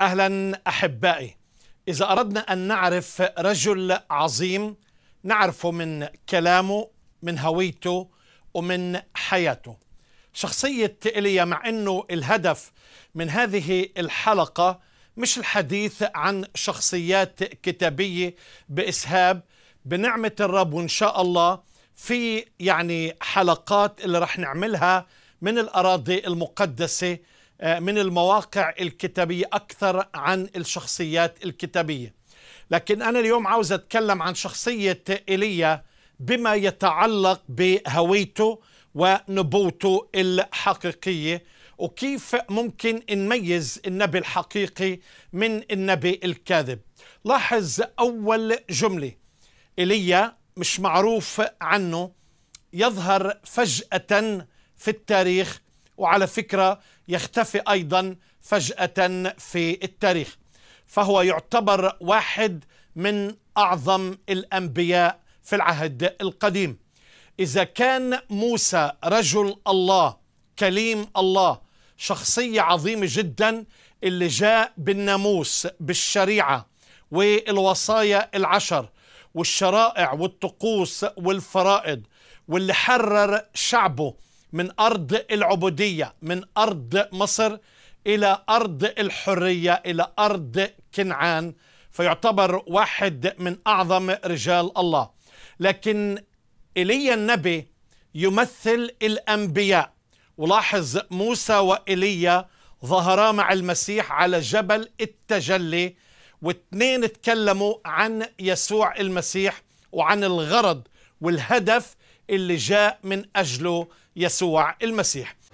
اهلا احبائي اذا اردنا ان نعرف رجل عظيم نعرفه من كلامه من هويته ومن حياته شخصيه ايليا مع انه الهدف من هذه الحلقه مش الحديث عن شخصيات كتابيه باسهاب بنعمه الرب وان شاء الله في يعني حلقات اللي رح نعملها من الاراضي المقدسه آه، من المواقع الكتابية أكثر عن الشخصيات الكتابية لكن أنا اليوم عاوز أتكلم عن شخصية إيليا بما يتعلق بهويته ونبوته الحقيقية وكيف ممكن نميز النبي الحقيقي من النبي الكاذب لاحظ أول جملة إيليا مش معروف عنه يظهر فجأة في التاريخ وعلى فكرة يختفي أيضا فجأة في التاريخ فهو يعتبر واحد من أعظم الأنبياء في العهد القديم إذا كان موسى رجل الله كليم الله شخصية عظيمة جدا اللي جاء بالناموس بالشريعة والوصايا العشر والشرائع والطقوس والفرائض واللي حرر شعبه من أرض العبودية من أرض مصر إلى أرض الحرية إلى أرض كنعان فيعتبر واحد من أعظم رجال الله لكن إيليا النبي يمثل الأنبياء ولاحظ موسى وإيليا ظهرا مع المسيح على جبل التجلي واثنين تكلموا عن يسوع المسيح وعن الغرض والهدف اللي جاء من أجله يسوع المسيح